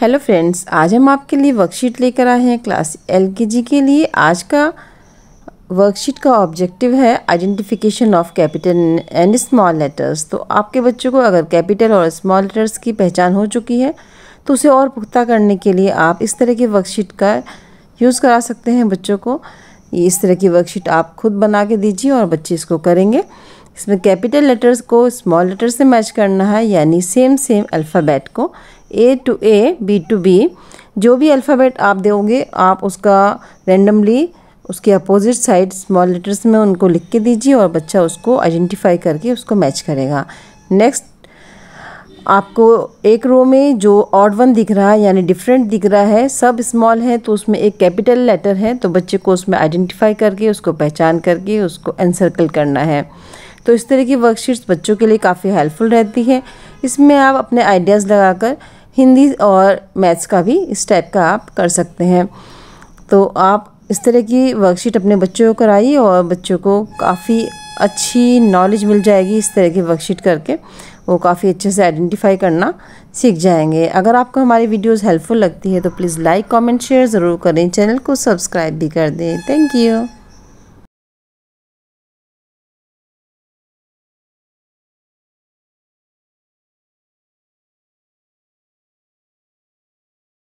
hello friends आज हम आपके लिए वर्कशीट लेकर आए हैं क्लास एलकेजी के लिए आज का वर्कशीट का ऑब्जेक्टिव है identification of capital and small letters तो आपके बच्चों को अगर कैपिटल और स्मॉल लेटर्स की पहचान हो चुकी है तो उसे और पुख्ता करने के लिए आप इस तरह की वर्कशीट का यूज़ करा सकते हैं बच्चों को इस तरह की वर्कशीट आप खुद बना के दीजिए और बच्चे इसको करेंगे इसमें कैपिटल लेटर्स को स्मॉल लेटर से मैच करना है यानी सेम सेम अल्फ़ाबेट को A to A B to B जो भी अल्फ़ाबेट आप दोगे आप उसका रेंडमली उसके अपोजिट साइड स्मॉल लेटर्स में उनको लिख के दीजिए और बच्चा उसको आइडेंटिफाई करके उसको मैच करेगा नेक्स्ट आपको एक रो में जो ऑड वन दिख रहा है यानी डिफरेंट दिख रहा है सब स्मॉल है तो उसमें एक कैपिटल लेटर है तो बच्चे को उसमें आइडेंटिफाई करके उसको पहचान करके उसको एनसर्कल करना है तो इस तरह की वर्कशीट्स बच्चों के लिए काफ़ी हेल्पफुल रहती है इसमें आप अपने आइडियाज़ लगाकर हिंदी और मैथ्स का भी इस टाइप का आप कर सकते हैं तो आप इस तरह की वर्कशीट अपने बच्चों को कराइए और बच्चों को काफ़ी अच्छी नॉलेज मिल जाएगी इस तरह की वर्कशीट करके वो काफ़ी अच्छे से आइडेंटिफाई करना सीख जाएंगे अगर आपको हमारी वीडियोस हेल्पफुल लगती है तो प्लीज़ लाइक कमेंट शेयर ज़रूर करें चैनल को सब्सक्राइब भी कर दें थैंक यू